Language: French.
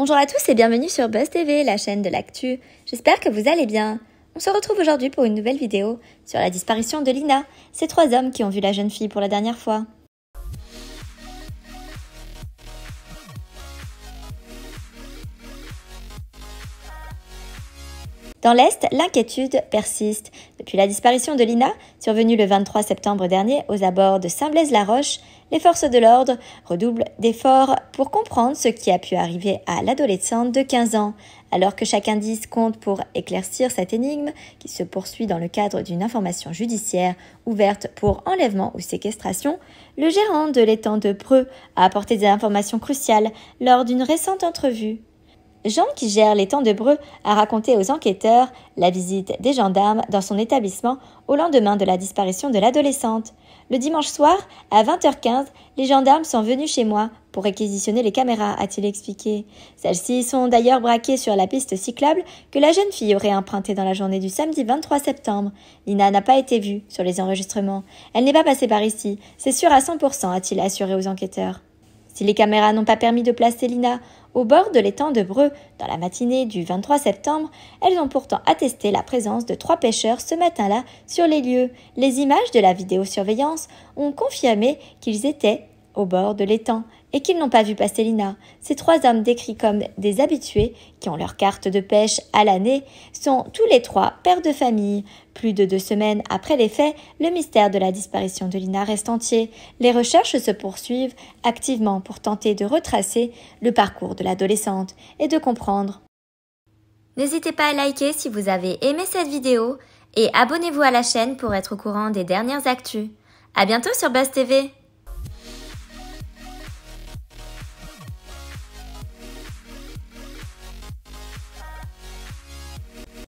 Bonjour à tous et bienvenue sur Buzz TV, la chaîne de l'actu. J'espère que vous allez bien. On se retrouve aujourd'hui pour une nouvelle vidéo sur la disparition de Lina, ces trois hommes qui ont vu la jeune fille pour la dernière fois. Dans l'Est, l'inquiétude persiste. Depuis la disparition de Lina, survenue le 23 septembre dernier aux abords de Saint-Blaise-la-Roche, les forces de l'ordre redoublent d'efforts pour comprendre ce qui a pu arriver à l'adolescente de 15 ans. Alors que chaque indice compte pour éclaircir cette énigme, qui se poursuit dans le cadre d'une information judiciaire ouverte pour enlèvement ou séquestration, le gérant de l'étang de Preux a apporté des informations cruciales lors d'une récente entrevue Jean, qui gère les temps de Breu, a raconté aux enquêteurs la visite des gendarmes dans son établissement au lendemain de la disparition de l'adolescente. Le dimanche soir, à 20h15, les gendarmes sont venus chez moi pour réquisitionner les caméras, a-t-il expliqué. Celles-ci sont d'ailleurs braquées sur la piste cyclable que la jeune fille aurait empruntée dans la journée du samedi 23 septembre. Lina n'a pas été vue sur les enregistrements. Elle n'est pas passée par ici. C'est sûr à 100%, a-t-il assuré aux enquêteurs. Si les caméras n'ont pas permis de placer Lina au bord de l'étang de Breu dans la matinée du 23 septembre, elles ont pourtant attesté la présence de trois pêcheurs ce matin-là sur les lieux. Les images de la vidéosurveillance ont confirmé qu'ils étaient au bord de l'étang et qu'ils n'ont pas vu passer Lina. Ces trois hommes décrits comme des habitués, qui ont leur carte de pêche à l'année, sont tous les trois pères de famille. Plus de deux semaines après les faits, le mystère de la disparition de Lina reste entier. Les recherches se poursuivent activement pour tenter de retracer le parcours de l'adolescente et de comprendre. N'hésitez pas à liker si vous avez aimé cette vidéo et abonnez-vous à la chaîne pour être au courant des dernières actus. À bientôt sur Buzz TV!